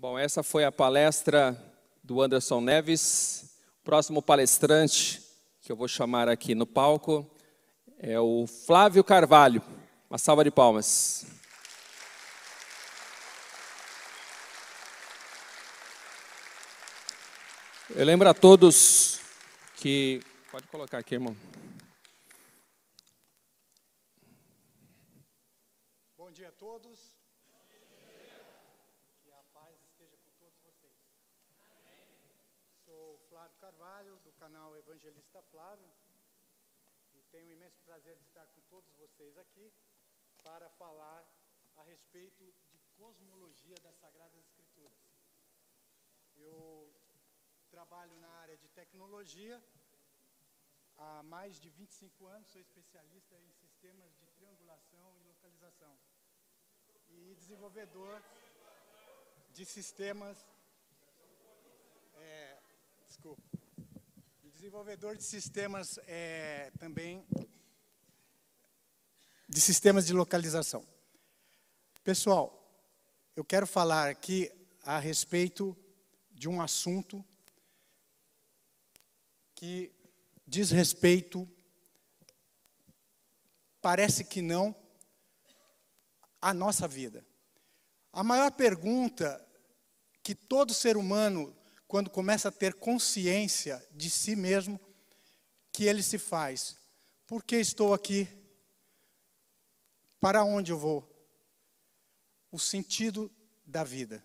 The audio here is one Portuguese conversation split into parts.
Bom, essa foi a palestra do Anderson Neves. O próximo palestrante que eu vou chamar aqui no palco é o Flávio Carvalho. Uma salva de palmas. Eu lembro a todos que. Pode colocar aqui, irmão. Bom dia a todos. evangelista Flávio e tenho o imenso prazer de estar com todos vocês aqui para falar a respeito de cosmologia das Sagradas Escrituras. Eu trabalho na área de tecnologia há mais de 25 anos, sou especialista em sistemas de triangulação e localização e desenvolvedor de sistemas. É, desculpa Desenvolvedor de sistemas é, também de sistemas de localização. Pessoal, eu quero falar aqui a respeito de um assunto que diz respeito, parece que não, à nossa vida. A maior pergunta que todo ser humano quando começa a ter consciência de si mesmo, que ele se faz: por que estou aqui? Para onde eu vou? O sentido da vida.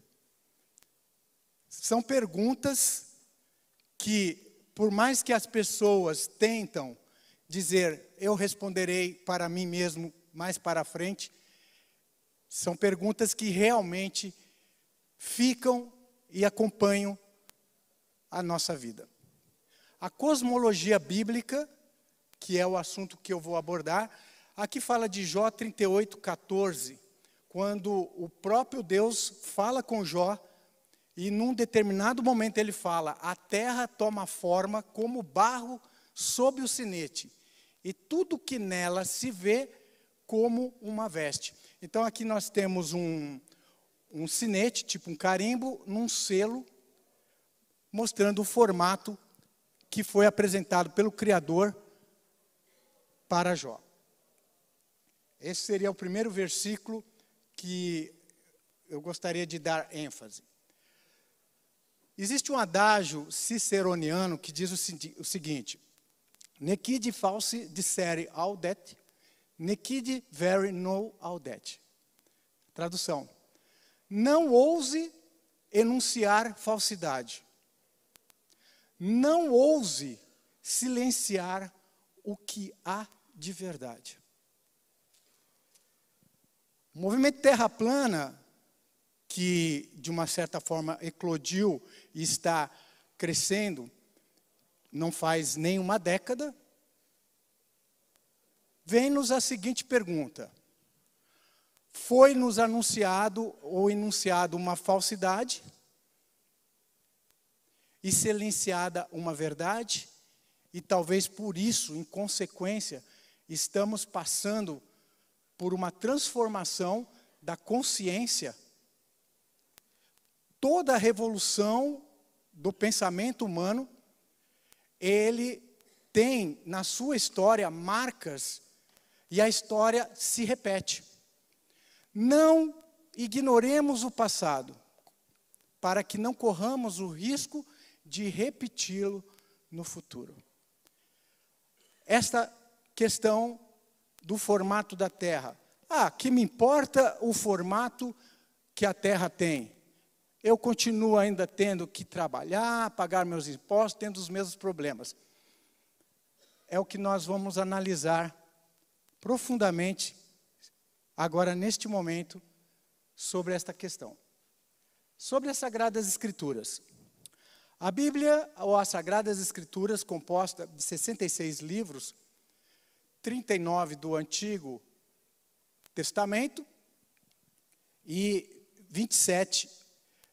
São perguntas que, por mais que as pessoas tentam dizer, eu responderei para mim mesmo mais para frente, são perguntas que realmente ficam e acompanham a nossa vida. A cosmologia bíblica, que é o assunto que eu vou abordar, aqui fala de Jó 38, 14, quando o próprio Deus fala com Jó e num determinado momento ele fala: A terra toma forma como barro sob o sinete, e tudo que nela se vê como uma veste. Então aqui nós temos um, um sinete, tipo um carimbo, num selo, mostrando o formato que foi apresentado pelo Criador para Jó. Esse seria o primeiro versículo que eu gostaria de dar ênfase. Existe um adágio ciceroniano que diz o, seguinte: Nequid falsi dissere audet, nequid veri no audet. Tradução: Não ouse enunciar falsidade, não ouse silenciar o que há de verdade. O movimento Terra Plana, que de uma certa forma eclodiu e está crescendo, não faz nem uma década, vem-nos a seguinte pergunta: Foi-nos anunciado ou enunciado uma falsidade? e silenciada uma verdade, e talvez por isso, em consequência, estamos passando por uma transformação da consciência. Toda a revolução do pensamento humano, ele tem na sua história marcas e a história se repete. Não ignoremos o passado, para que não corramos o risco de repeti-lo no futuro. Esta questão do formato da Terra. Ah, que me importa o formato que a Terra tem? Eu continuo ainda tendo que trabalhar, pagar meus impostos, tendo os mesmos problemas. É o que nós vamos analisar profundamente agora neste momento sobre esta questão. Sobre as sagradas escrituras. A Bíblia, ou as Sagradas Escrituras, composta de 66 livros, 39 do Antigo Testamento e 27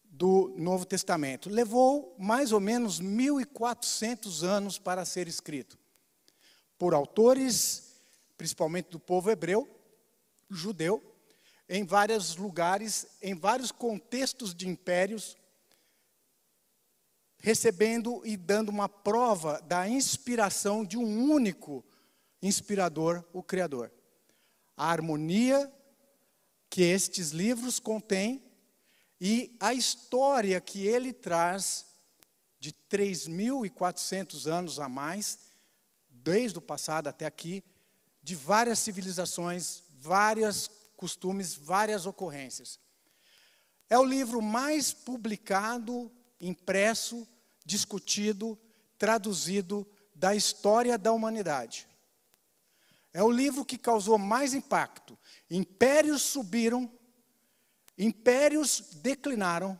do Novo Testamento. Levou mais ou menos 1.400 anos para ser escrito, por autores, principalmente do povo hebreu, judeu, em vários lugares, em vários contextos de impérios recebendo e dando uma prova da inspiração de um único inspirador, o Criador. A harmonia que estes livros contêm e a história que ele traz de 3.400 anos a mais, desde o passado até aqui, de várias civilizações, vários costumes, várias ocorrências. É o livro mais publicado impresso, discutido, traduzido da história da humanidade. É o livro que causou mais impacto. Impérios subiram, impérios declinaram.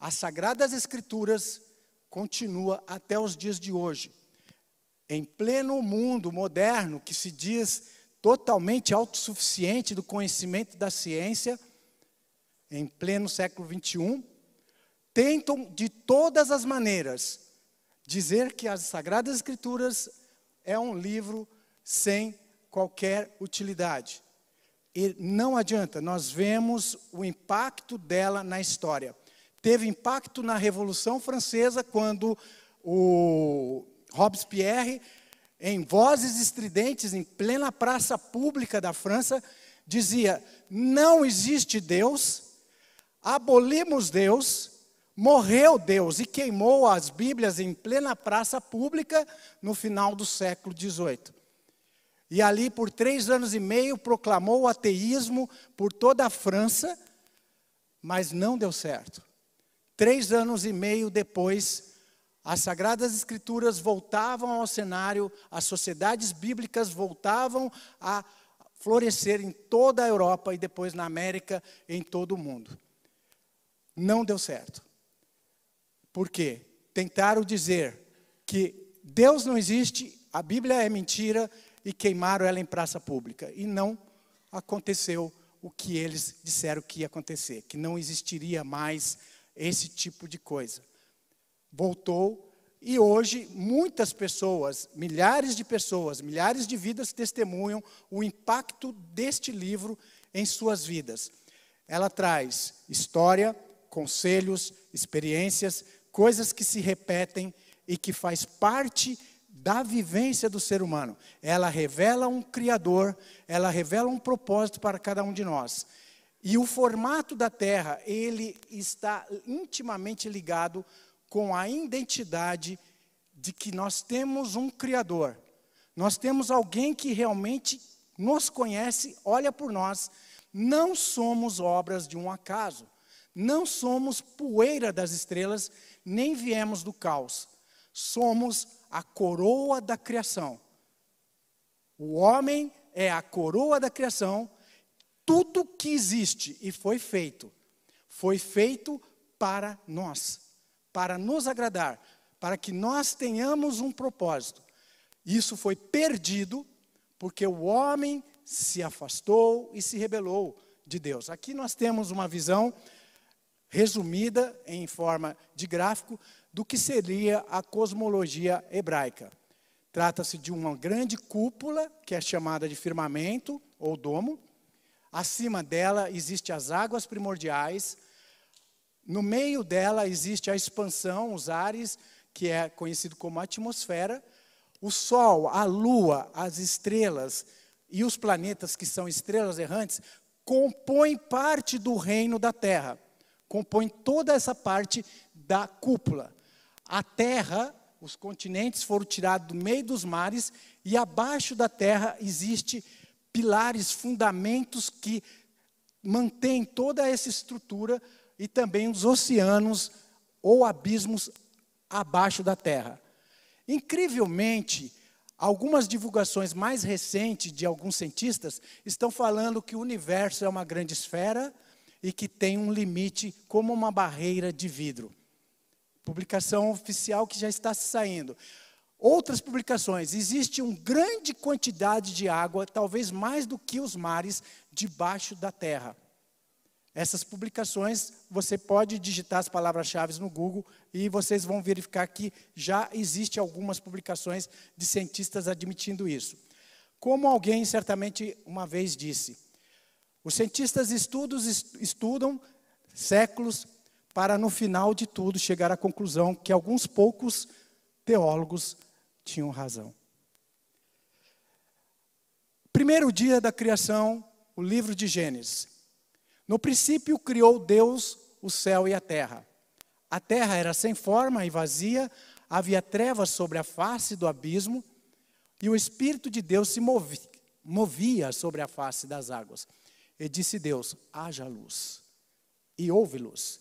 As Sagradas Escrituras continua até os dias de hoje. Em pleno mundo moderno, que se diz totalmente autossuficiente do conhecimento da ciência, em pleno século XXI, tentam de todas as maneiras dizer que as Sagradas Escrituras é um livro sem qualquer utilidade. E não adianta, nós vemos o impacto dela na história. Teve impacto na Revolução Francesa, quando o Robespierre, em vozes estridentes, em plena praça pública da França, dizia: Não existe Deus, abolimos Deus, morreu Deus e queimou as Bíblias em plena praça pública no final do século XVIII. E ali, por três anos e meio, proclamou o ateísmo por toda a França, mas não deu certo. Três anos e meio depois, as Sagradas Escrituras voltavam ao cenário, as sociedades bíblicas voltavam a florescer em toda a Europa e depois na América, em todo o mundo. Não deu certo. Por quê? Tentaram dizer que Deus não existe, a Bíblia é mentira e queimaram ela em praça pública. E não aconteceu o que eles disseram que ia acontecer, que não existiria mais esse tipo de coisa. Voltou e hoje muitas pessoas, milhares de pessoas, milhares de vidas testemunham o impacto deste livro em suas vidas. Ela traz história, conselhos, experiências coisas que se repetem e que faz parte da vivência do ser humano. Ela revela um criador, ela revela um propósito para cada um de nós. E o formato da Terra, ele está intimamente ligado com a identidade de que nós temos um criador. Nós temos alguém que realmente nos conhece, olha por nós. Não somos obras de um acaso. Não somos poeira das estrelas nem viemos do caos. Somos a coroa da criação. O homem é a coroa da criação. Tudo que existe e foi feito, foi feito para nós, para nos agradar, para que nós tenhamos um propósito. Isso foi perdido porque o homem se afastou e se rebelou de Deus. Aqui nós temos uma visão resumida em forma de gráfico do que seria a cosmologia hebraica. Trata-se de uma grande cúpula, que é chamada de firmamento ou domo. Acima dela existem as águas primordiais. No meio dela existe a expansão, os ares, que é conhecido como atmosfera. O Sol, a Lua, as estrelas e os planetas, que são estrelas errantes, compõem parte do reino da Terra compõe toda essa parte da cúpula. A terra, os continentes foram tirados do meio dos mares e abaixo da terra existe pilares, fundamentos que mantêm toda essa estrutura e também os oceanos ou abismos abaixo da terra. Incrivelmente, algumas divulgações mais recentes de alguns cientistas estão falando que o universo é uma grande esfera, e que tem um limite como uma barreira de vidro. Publicação oficial que já está saindo. Outras publicações, existe uma grande quantidade de água, talvez mais do que os mares, debaixo da terra. Essas publicações, você pode digitar as palavras-chave no Google e vocês vão verificar que já existe algumas publicações de cientistas admitindo isso. Como alguém certamente uma vez disse, os cientistas estudos, estudam séculos para, no final de tudo, chegar à conclusão que alguns poucos teólogos tinham razão. Primeiro dia da criação, o livro de Gênesis. No princípio criou Deus o céu e a terra. A terra era sem forma e vazia, havia trevas sobre a face do abismo, e o Espírito de Deus se movia, movia sobre a face das águas. E disse Deus: haja luz. E houve luz.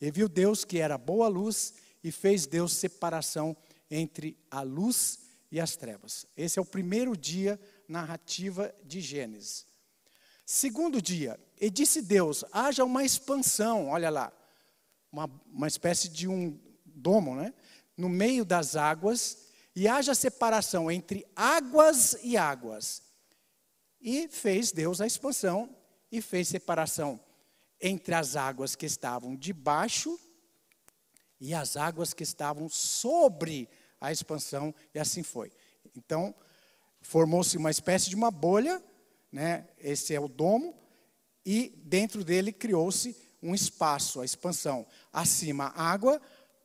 E viu Deus que era boa luz e fez Deus separação entre a luz e as trevas. Esse é o primeiro dia narrativa de Gênesis. Segundo dia, e disse Deus: haja uma expansão, olha lá, uma, uma espécie de um domo, né? No meio das águas, e haja separação entre águas e águas. E fez Deus a expansão, e fez separação entre as águas que estavam debaixo e as águas que estavam sobre a expansão, e assim foi. Então, formou-se uma espécie de uma bolha, né? esse é o domo, e dentro dele criou-se um espaço, a expansão. Acima, água,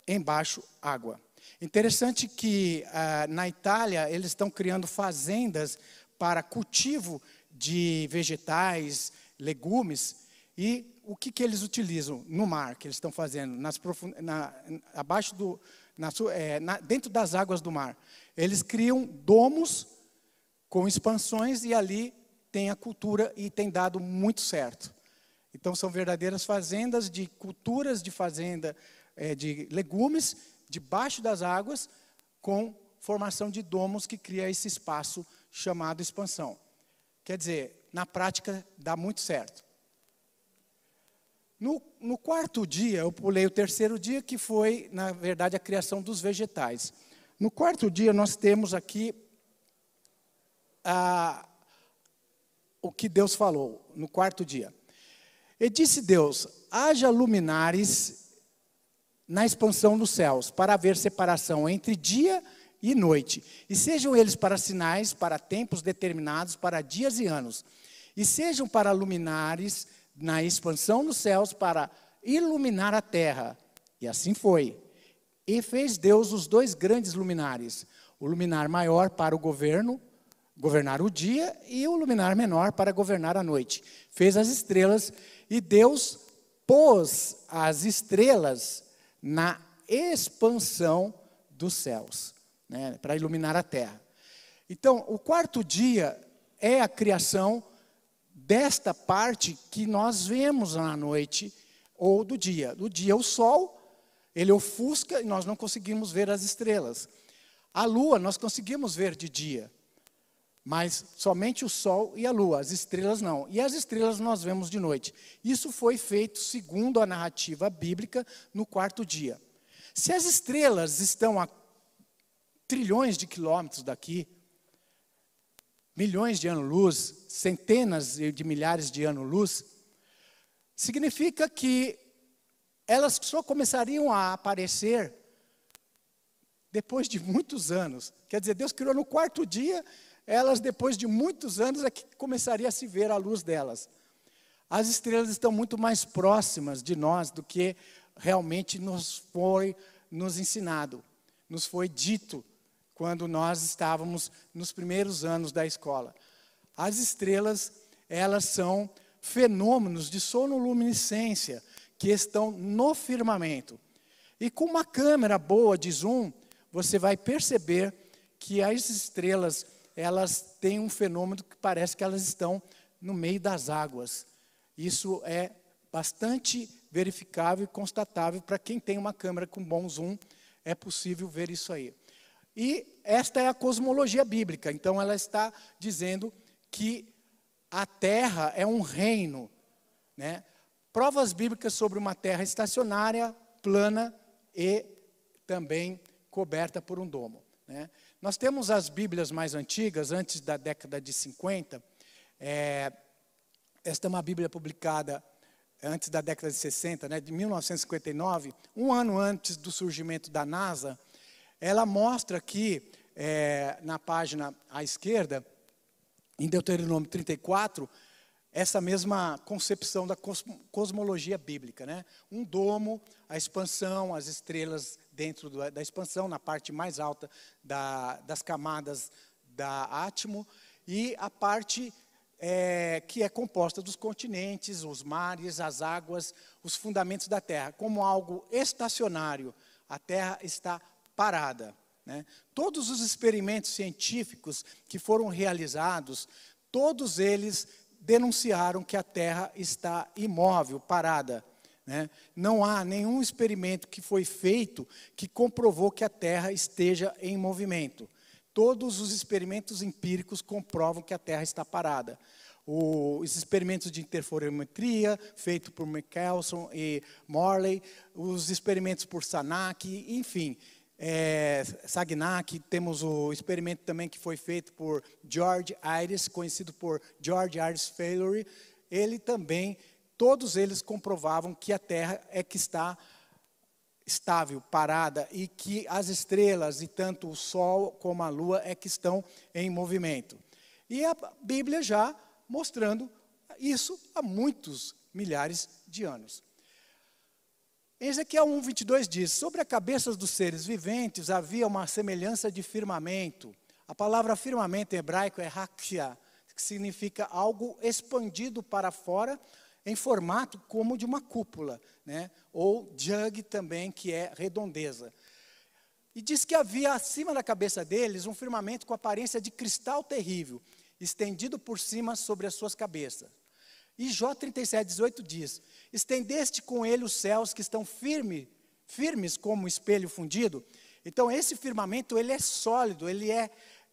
embaixo, água. Interessante que ah, na Itália eles estão criando fazendas para cultivo de vegetais, legumes. E o que, que eles utilizam no mar, que eles estão fazendo, nas profund... na, abaixo do, na, é, na, dentro das águas do mar? Eles criam domos com expansões e ali tem a cultura e tem dado muito certo. Então, são verdadeiras fazendas de culturas de fazenda, é, de legumes, debaixo das águas, com formação de domos que cria esse espaço chamado expansão. Quer dizer, na prática dá muito certo. No, no, quarto dia, eu pulei o terceiro dia, que foi, na verdade, a criação dos vegetais. No quarto dia, nós temos aqui ah, o que Deus falou, no quarto dia. E disse Deus: haja luminares na expansão dos céus, para haver separação entre dia e noite, e sejam eles para sinais, para tempos determinados, para dias e anos e sejam para luminares na expansão dos céus para iluminar a terra. E assim foi. E fez Deus os dois grandes luminares, o luminar maior para o governo, governar o dia, e o luminar menor para governar a noite. Fez as estrelas e Deus pôs as estrelas na expansão dos céus, né, para iluminar a terra. Então, o quarto dia é a criação desta parte que nós vemos na noite ou do dia. Do dia, o sol, ele ofusca e nós não conseguimos ver as estrelas. A lua, nós conseguimos ver de dia, mas somente o sol e a lua, as estrelas não. E as estrelas nós vemos de noite. Isso foi feito segundo a narrativa bíblica no quarto dia. Se as estrelas estão a trilhões de quilômetros daqui, milhões de anos-luz, centenas de milhares de anos-luz, significa que elas só começariam a aparecer depois de muitos anos. Quer dizer, Deus criou no quarto dia, elas depois de muitos anos é que começaria a se ver a luz delas. As estrelas estão muito mais próximas de nós do que realmente nos foi nos ensinado, nos foi dito quando nós estávamos nos primeiros anos da escola. As estrelas, elas são fenômenos de sonoluminescência que estão no firmamento. E com uma câmera boa de zoom, você vai perceber que as estrelas, elas têm um fenômeno que parece que elas estão no meio das águas. Isso é bastante verificável e constatável para quem tem uma câmera com bom zoom, é possível ver isso aí. E esta é a cosmologia bíblica. Então ela está dizendo que a terra é um reino, né? Provas bíblicas sobre uma terra estacionária, plana e também coberta por um domo, né? Nós temos as Bíblias mais antigas, antes da década de 50. É, esta é uma Bíblia publicada antes da década de 60, né, de 1959, um ano antes do surgimento da NASA, ela mostra aqui é, eh, na página à esquerda, em Deuteronômio 34, essa mesma concepção da cosmologia bíblica, né? Um domo, a expansão, as estrelas dentro da expansão, na parte mais alta da, das camadas da átimo, e a parte é, que é composta dos continentes, os mares, as águas, os fundamentos da terra, como algo estacionário. A terra está parada. Né? Todos os experimentos científicos que foram realizados, todos eles denunciaram que a Terra está imóvel, parada. Né? Não há nenhum experimento que foi feito que comprovou que a Terra esteja em movimento. Todos os experimentos empíricos comprovam que a Terra está parada. O, os experimentos de interferometria feito por Michelson e Morley, os experimentos por Sanak, enfim, é, Sagnac, temos o experimento também que foi feito por George Iris, conhecido por George Iris Failure. Ele também, todos eles comprovavam que a Terra é que está estável, parada, e que as estrelas, e tanto o Sol como a Lua, é que estão em movimento. E a Bíblia já mostrando isso há muitos milhares de anos. Em Ezequiel 1, 22 diz: Sobre a cabeça dos seres viventes havia uma semelhança de firmamento. A palavra firmamento em hebraico é hakia, que significa algo expandido para fora, em formato como de uma cúpula, né? ou jug também, que é redondeza. E diz que havia acima da cabeça deles um firmamento com aparência de cristal terrível, estendido por cima sobre as suas cabeças. E Jó 37, 18 diz: Estendeste com ele os céus que estão firme, firmes como espelho fundido. Então, esse firmamento ele é sólido, ele é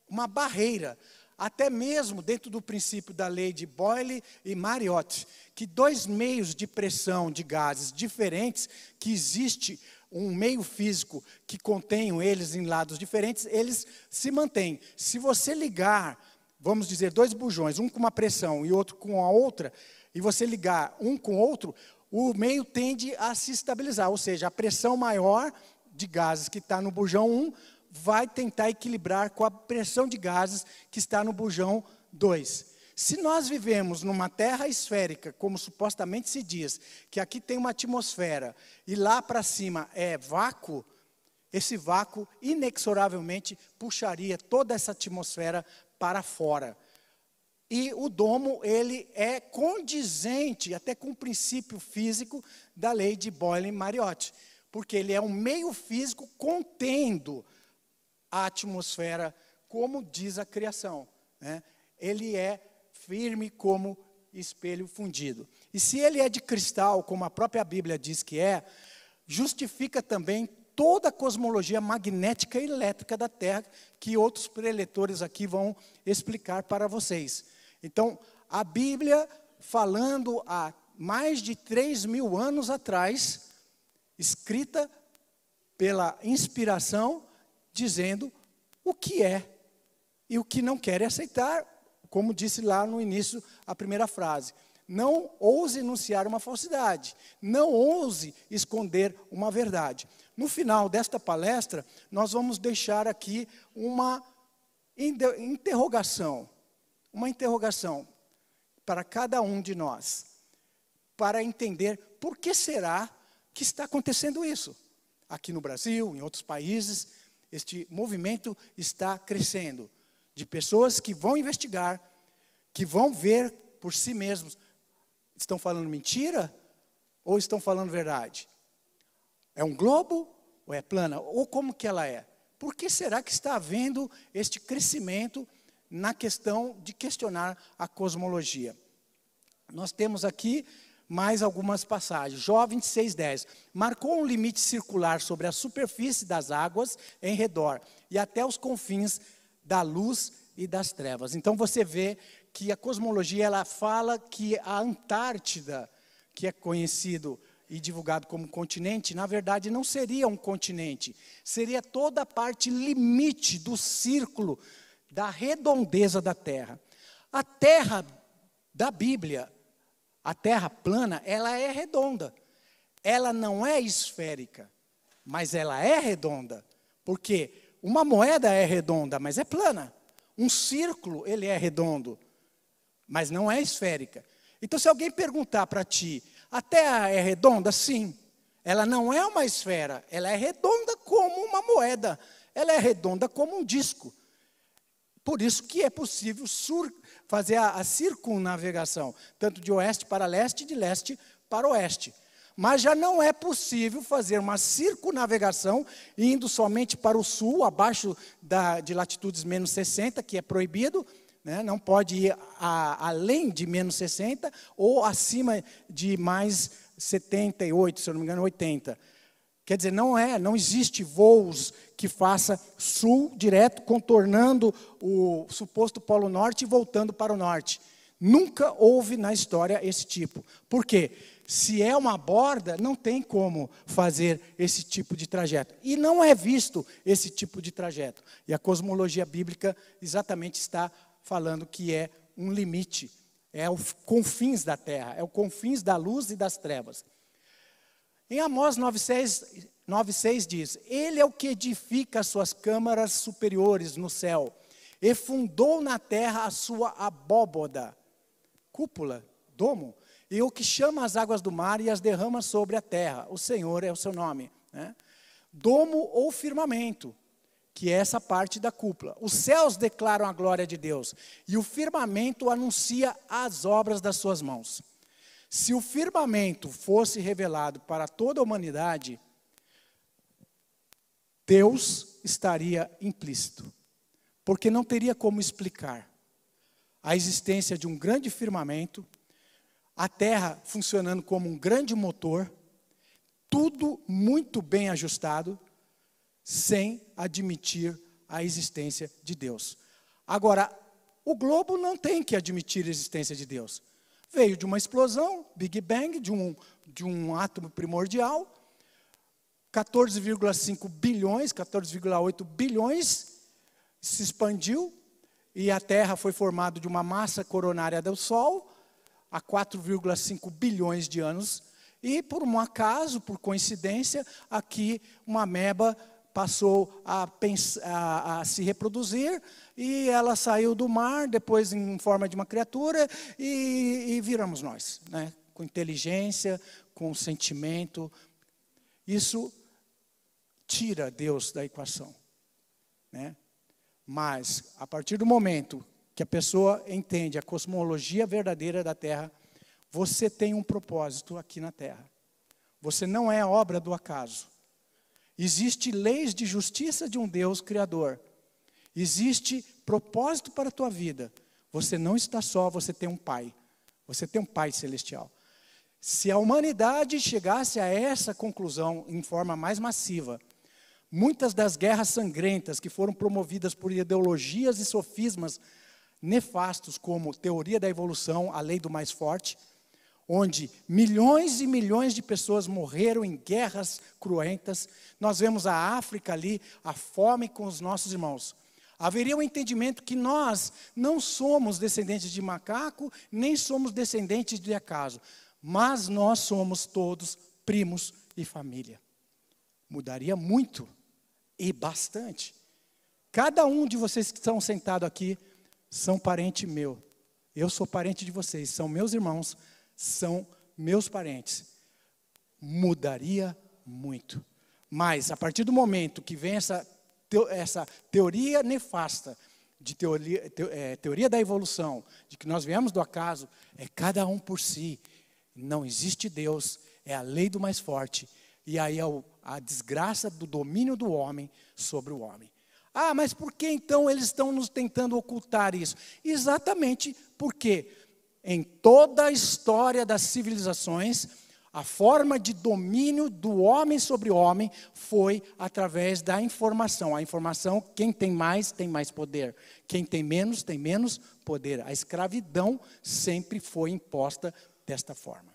uma barreira até mesmo dentro do princípio da lei de Boyle e Mariotte, que dois meios de pressão de gases diferentes, que existe um meio físico que contém eles em lados diferentes, eles se mantêm. Se você ligar vamos dizer, dois bujões, um com uma pressão e outro com a outra, e você ligar um com o outro, o meio tende a se estabilizar, ou seja, a pressão maior de gases que está no bujão 1 vai tentar equilibrar com a pressão de gases que está no bujão 2. Se nós vivemos numa terra esférica, como supostamente se diz, que aqui tem uma atmosfera e lá para cima é vácuo, esse vácuo inexoravelmente puxaria toda essa atmosfera para fora. E o domo, ele é condizente até com o princípio físico da lei de Boyle-Mariotti, e porque ele é um meio físico contendo a atmosfera, como diz a criação. Né? Ele é firme como espelho fundido. E se ele é de cristal, como a própria Bíblia diz que é, justifica também toda a cosmologia magnética e elétrica da Terra, que outros preletores aqui vão explicar para vocês. Então, a Bíblia, falando há mais de 3 mil anos atrás, escrita pela inspiração, dizendo o que é e o que não quer aceitar, como disse lá no início a primeira frase. Não ouse enunciar uma falsidade, não ouse esconder uma verdade. No final desta palestra, nós vamos deixar aqui uma interrogação, uma interrogação para cada um de nós, para entender por que será que está acontecendo isso. Aqui no Brasil, em outros países, este movimento está crescendo de pessoas que vão investigar, que vão ver por si mesmos, estão falando mentira ou estão falando verdade? É um globo ou é plana? Ou como que ela é? Por que será que está havendo este crescimento na questão de questionar a cosmologia? Nós temos aqui mais algumas passagens. Jó 26:10 marcou um limite circular sobre a superfície das águas em redor e até os confins da luz e das trevas. Então você vê que a cosmologia ela fala que a Antártida, que é conhecido e divulgado como continente, na verdade não seria um continente, seria toda a parte limite do círculo da redondeza da terra. A terra da Bíblia, a terra plana, ela é redonda. Ela não é esférica, mas ela é redonda. Porque uma moeda é redonda, mas é plana. Um círculo, ele é redondo, mas não é esférica. Então, se alguém perguntar para ti, a Terra é redonda? Sim. Ela não é uma esfera, ela é redonda como uma moeda, ela é redonda como um disco. Por isso que é possível fazer a, a circunnavegação, tanto de oeste para leste, de leste para oeste. Mas já não é possível fazer uma circunnavegação indo somente para o sul, abaixo da, de latitudes menos 60, que é proibido, né? não pode ir a, além de menos 60 ou acima de mais 78, se eu não me engano, 80. Quer dizer, não é, não existe voos que faça sul direto, contornando o suposto Polo Norte e voltando para o norte. Nunca houve na história esse tipo. Por quê? Se é uma borda, não tem como fazer esse tipo de trajeto. E não é visto esse tipo de trajeto. E a cosmologia bíblica exatamente está falando que é um limite, é o confins da terra, é o confins da luz e das trevas. Em Amós 9,6 9,6 diz: Ele é o que edifica as suas câmaras superiores no céu, e fundou na terra a sua abóboda, cúpula, domo, e o que chama as águas do mar e as derrama sobre a terra. O Senhor é o seu nome. Né? Domo ou firmamento, que é essa parte da cúpula. Os céus declaram a glória de Deus e o firmamento anuncia as obras das suas mãos. Se o firmamento fosse revelado para toda a humanidade, Deus estaria implícito, porque não teria como explicar a existência de um grande firmamento, a terra funcionando como um grande motor, tudo muito bem ajustado, sem admitir a existência de Deus. Agora, o globo não tem que admitir a existência de Deus. Veio de uma explosão, Big Bang, de um, de um átomo primordial, 14,5 bilhões, 14,8 bilhões, se expandiu e a Terra foi formada de uma massa coronária do Sol há 4,5 bilhões de anos e por um acaso, por coincidência, aqui uma ameba passou a, a, a, se reproduzir e ela saiu do mar, depois em forma de uma criatura e, e viramos nós, né? com inteligência, com sentimento. Isso tira Deus da equação. Né? Mas, a partir do momento que a pessoa entende a cosmologia verdadeira da Terra, você tem um propósito aqui na Terra. Você não é obra do acaso. Existe leis de justiça de um Deus criador. Existe propósito para a tua vida. Você não está só, você tem um pai. Você tem um pai celestial. Se a humanidade chegasse a essa conclusão em forma mais massiva, muitas das guerras sangrentas que foram promovidas por ideologias e sofismas nefastos como teoria da evolução, a lei do mais forte, onde milhões e milhões de pessoas morreram em guerras cruentas. Nós vemos a África ali, a fome com os nossos irmãos. Haveria o um entendimento que nós não somos descendentes de macaco, nem somos descendentes de acaso, mas nós somos todos primos e família. Mudaria muito e bastante. Cada um de vocês que estão sentados aqui são parente meu. Eu sou parente de vocês, são meus irmãos, são meus parentes, mudaria muito. Mas a partir do momento que vem essa, essa teoria nefasta, de teoria, te, é, teoria da evolução, de que nós viemos do acaso, é cada um por si. Não existe Deus, é a lei do mais forte. E aí é o, a desgraça do domínio do homem sobre o homem. Ah, mas por que então eles estão nos tentando ocultar isso? Exatamente porque em toda a história das civilizações, a forma de domínio do homem sobre o homem foi através da informação. A informação, quem tem mais, tem mais poder. Quem tem menos, tem menos poder. A escravidão sempre foi imposta desta forma.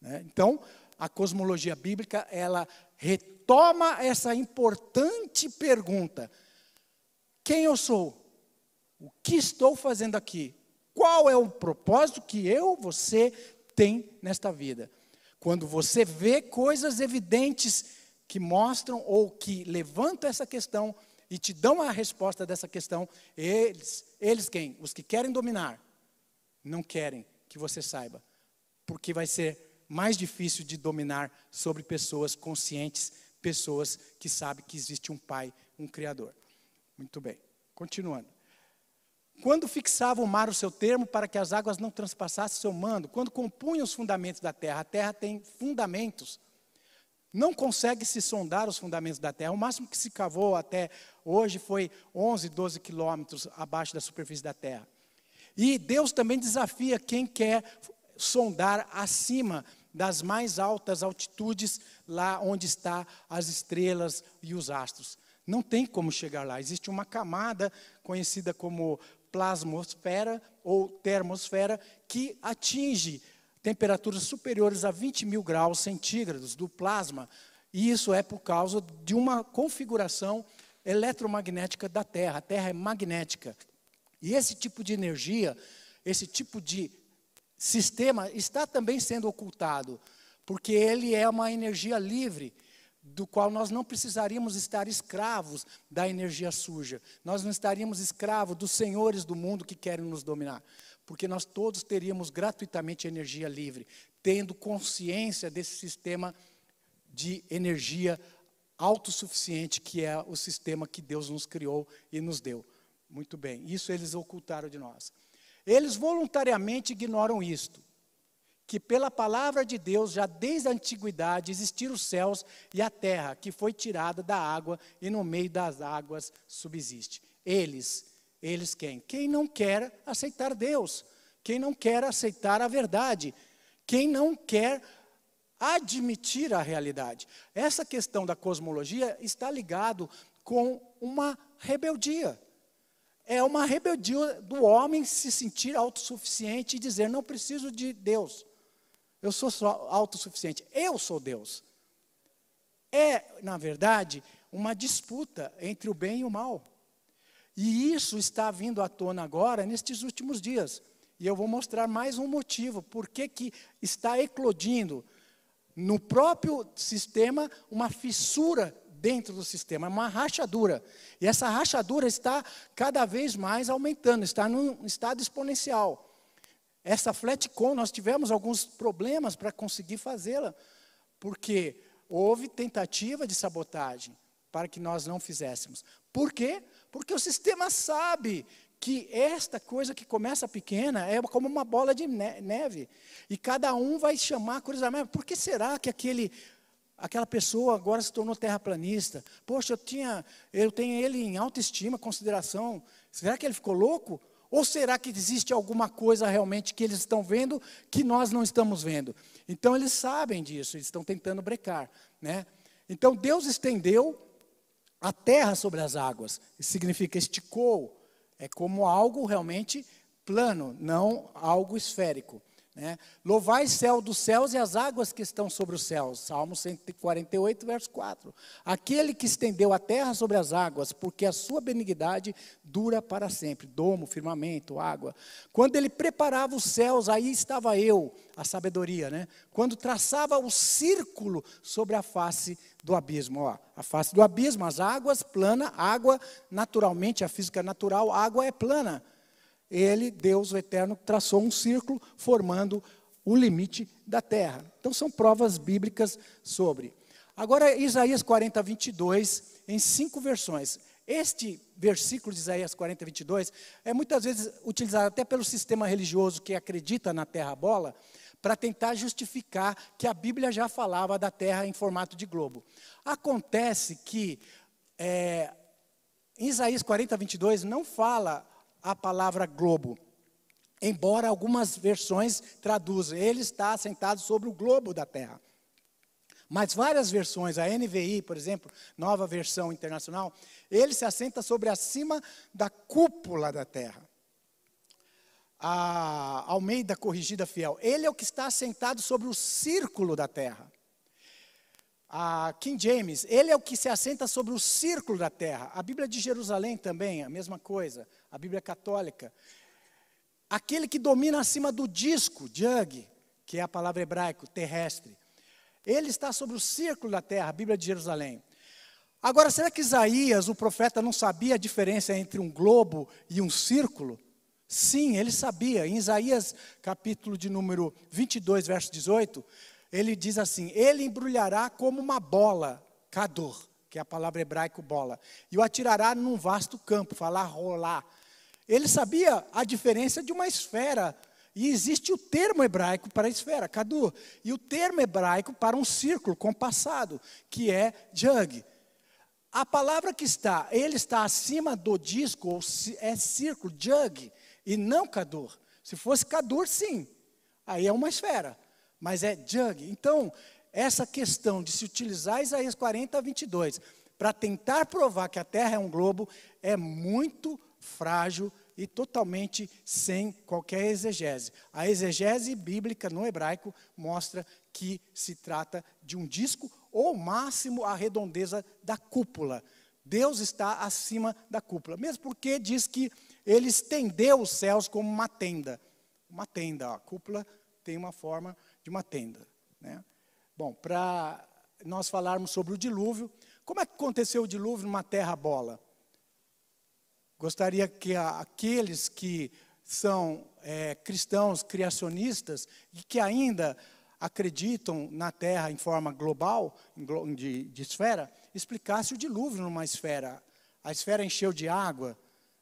Né? Então, a cosmologia bíblica, ela retoma essa importante pergunta: quem eu sou? O que estou fazendo aqui? Qual é o propósito que eu, você tem nesta vida? Quando você vê coisas evidentes que mostram ou que levantam essa questão e te dão a resposta dessa questão, eles, eles quem? Os que querem dominar, não querem que você saiba, porque vai ser mais difícil de dominar sobre pessoas conscientes, pessoas que sabem que existe um Pai, um Criador. Muito bem, continuando. Quando fixava o mar o seu termo para que as águas não transpassassem seu mando, quando compunha os fundamentos da terra, a terra tem fundamentos. Não consegue se sondar os fundamentos da terra. O máximo que se cavou até hoje foi 11, 12 quilômetros abaixo da superfície da terra. E Deus também desafia quem quer sondar acima das mais altas altitudes, lá onde está as estrelas e os astros. Não tem como chegar lá. Existe uma camada conhecida como plasmosfera ou termosfera, que atinge temperaturas superiores a 20 mil graus centígrados do plasma. E isso é por causa de uma configuração eletromagnética da Terra. A Terra é magnética. E esse tipo de energia, esse tipo de sistema está também sendo ocultado, porque ele é uma energia livre do qual nós não precisaríamos estar escravos da energia suja. Nós não estaríamos escravos dos senhores do mundo que querem nos dominar, porque nós todos teríamos gratuitamente energia livre, tendo consciência desse sistema de energia autossuficiente que é o sistema que Deus nos criou e nos deu. Muito bem, isso eles ocultaram de nós. Eles voluntariamente ignoram isto que pela palavra de Deus, já desde a antiguidade, existiram os céus e a terra, que foi tirada da água e no meio das águas subsiste. Eles, eles quem? Quem não quer aceitar Deus, quem não quer aceitar a verdade, quem não quer admitir a realidade. Essa questão da cosmologia está ligado com uma rebeldia. É uma rebeldia do homem se sentir autossuficiente e dizer não preciso de Deus. Eu sou só autossuficiente. Eu sou Deus. É, na verdade, uma disputa entre o bem e o mal. E isso está vindo à tona agora, nestes últimos dias. E eu vou mostrar mais um motivo, por que que está eclodindo no próprio sistema uma fissura dentro do sistema, uma rachadura. E essa rachadura está cada vez mais aumentando, está num estado exponencial. Essa Flatcom, nós tivemos alguns problemas para conseguir fazê-la, porque houve tentativa de sabotagem para que nós não fizéssemos. Por quê? Porque o sistema sabe que esta coisa que começa pequena é como uma bola de neve. E cada um vai chamar a curiosidade. Por que será que aquele, aquela pessoa agora se tornou terraplanista? Poxa, eu, tinha, eu tenho ele em autoestima, consideração. Será que ele ficou louco? Ou será que existe alguma coisa realmente que eles estão vendo que nós não estamos vendo? Então eles sabem disso, eles estão tentando brecar, né? Então Deus estendeu a terra sobre as águas, isso significa esticou, é como algo realmente plano, não algo esférico. Né? Louvai céu dos céus e as águas que estão sobre os céus. Salmo 148, verso 4. Aquele que estendeu a terra sobre as águas, porque a sua benignidade dura para sempre. Domo, firmamento, água. Quando ele preparava os céus, aí estava eu, a sabedoria, né? Quando traçava o círculo sobre a face do abismo, ó, a face do abismo, as águas plana, água naturalmente, a física natural, água é plana ele, Deus o Eterno, traçou um círculo formando o limite da terra. Então são provas bíblicas sobre. Agora, Isaías 40, 22, em cinco versões. Este versículo de Isaías 40, 22 é muitas vezes utilizado até pelo sistema religioso que acredita na terra-bola, para tentar justificar que a Bíblia já falava da terra em formato de globo. Acontece que é, Isaías 40, 22 não fala a palavra globo. Embora algumas versões traduzam, ele está sentado sobre o globo da terra. Mas várias versões, a NVI, por exemplo, nova versão internacional, ele se assenta sobre acima da cúpula da terra. A Almeida Corrigida Fiel, ele é o que está assentado sobre o círculo da terra. A King James, ele é o que se assenta sobre o círculo da terra. A Bíblia de Jerusalém também, a mesma coisa a Bíblia católica. Aquele que domina acima do disco, jug, que é a palavra hebraico, terrestre. Ele está sobre o círculo da terra, a Bíblia de Jerusalém. Agora, será que Isaías, o profeta, não sabia a diferença entre um globo e um círculo? Sim, ele sabia. Em Isaías, capítulo de número 22, verso 18, ele diz assim: Ele embrulhará como uma bola, kador, que é a palavra hebraico bola, e o atirará num vasto campo, falar rolar. Ele sabia a diferença de uma esfera. E existe o termo hebraico para esfera, Cadu, e o termo hebraico para um círculo compassado, que é jug. A palavra que está, ele está acima do disco, ou é círculo, jug, e não Kadur. Se fosse Kadur, sim, aí é uma esfera, mas é jug. Então, essa questão de se utilizar Isaías 40 22 para tentar provar que a Terra é um globo é muito frágil e totalmente sem qualquer exegese. A exegese bíblica no hebraico mostra que se trata de um disco ou máximo a redondeza da cúpula. Deus está acima da cúpula, mesmo porque diz que ele estendeu os céus como uma tenda. Uma tenda, ó. a cúpula tem uma forma de uma tenda. Né? Bom, para nós falarmos sobre o dilúvio, como é que aconteceu o dilúvio numa terra bola? Gostaria que aqueles que são é, cristãos criacionistas e que ainda acreditam na Terra em forma global, de, de esfera, explicasse o dilúvio numa esfera. A esfera encheu de água,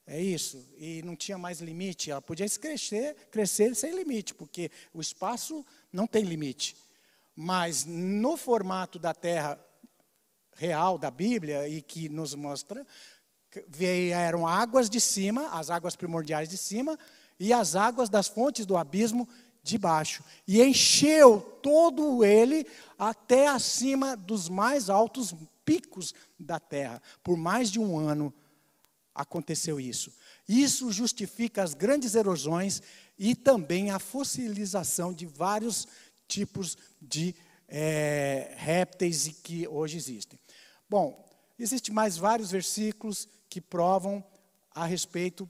é isso, e não tinha mais limite. Ela podia crescer, crescer sem limite, porque o espaço não tem limite. Mas no formato da Terra real da Bíblia e que nos mostra, vieram águas de cima, as águas primordiais de cima, e as águas das fontes do abismo de baixo. E encheu todo ele até acima dos mais altos picos da terra. Por mais de um ano aconteceu isso. Isso justifica as grandes erosões e também a fossilização de vários tipos de é, répteis que hoje existem. Bom, Existem mais vários versículos que provam a respeito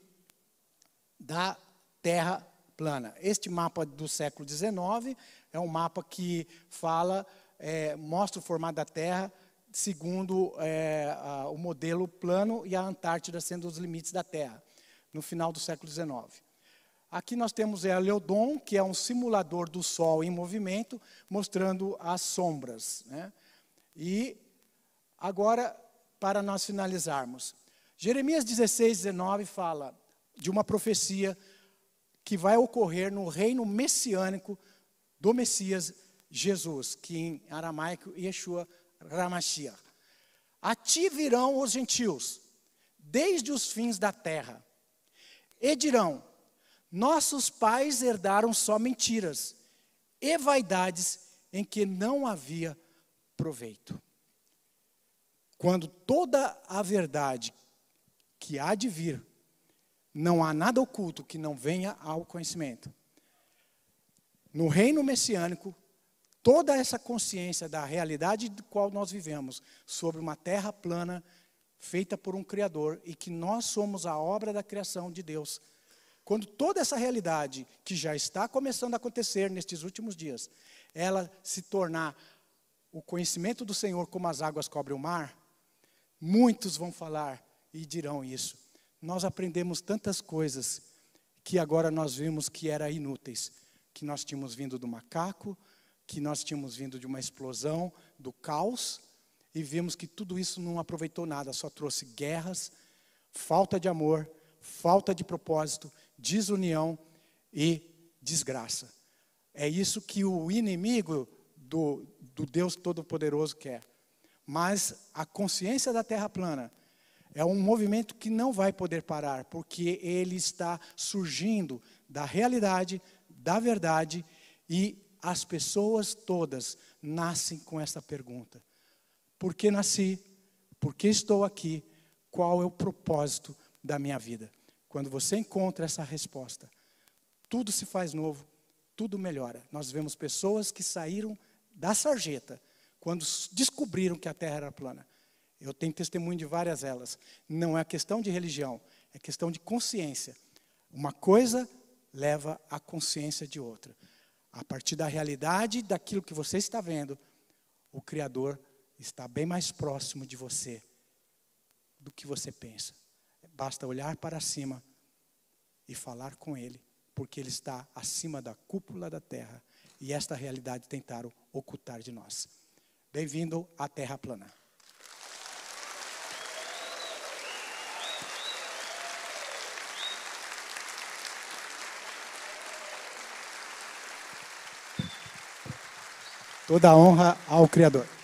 da Terra plana. Este mapa do século XIX é um mapa que fala, é, mostra o formato da Terra segundo é, a, o modelo plano e a Antártida sendo os limites da Terra, no final do século XIX. Aqui nós temos a é, Leodon, que é um simulador do Sol em movimento, mostrando as sombras. Né? E agora, para nós finalizarmos, Jeremias 16, 19 fala de uma profecia que vai ocorrer no reino messiânico do Messias Jesus, que em aramaico Yeshua Ramashiach. A ti virão os gentios, desde os fins da terra, e dirão: Nossos pais herdaram só mentiras e vaidades em que não havia proveito. Quando toda a verdade que há de vir. Não há nada oculto que não venha ao conhecimento. No reino messiânico, toda essa consciência da realidade do qual nós vivemos, sobre uma terra plana feita por um Criador e que nós somos a obra da criação de Deus. Quando toda essa realidade, que já está começando a acontecer nestes últimos dias, ela se tornar o conhecimento do Senhor como as águas cobrem o mar, muitos vão falar: e dirão isso. Nós aprendemos tantas coisas que agora nós vimos que eram inúteis, que nós tínhamos vindo do macaco, que nós tínhamos vindo de uma explosão, do caos, e vimos que tudo isso não aproveitou nada, só trouxe guerras, falta de amor, falta de propósito, desunião e desgraça. É isso que o inimigo do, do Deus Todo-Poderoso quer. Mas a consciência da terra plana é um movimento que não vai poder parar, porque ele está surgindo da realidade, da verdade, e as pessoas todas nascem com essa pergunta: por que nasci? Por que estou aqui? Qual é o propósito da minha vida? Quando você encontra essa resposta, tudo se faz novo, tudo melhora. Nós vemos pessoas que saíram da sarjeta quando descobriram que a Terra era plana. Eu tenho testemunho de várias elas. Não é questão de religião, é questão de consciência. Uma coisa leva à consciência de outra. A partir da realidade daquilo que você está vendo, o Criador está bem mais próximo de você do que você pensa. Basta olhar para cima e falar com Ele, porque Ele está acima da cúpula da terra e esta realidade tentaram ocultar de nós. Bem-vindo à Terra Plana. Toda honra ao Criador.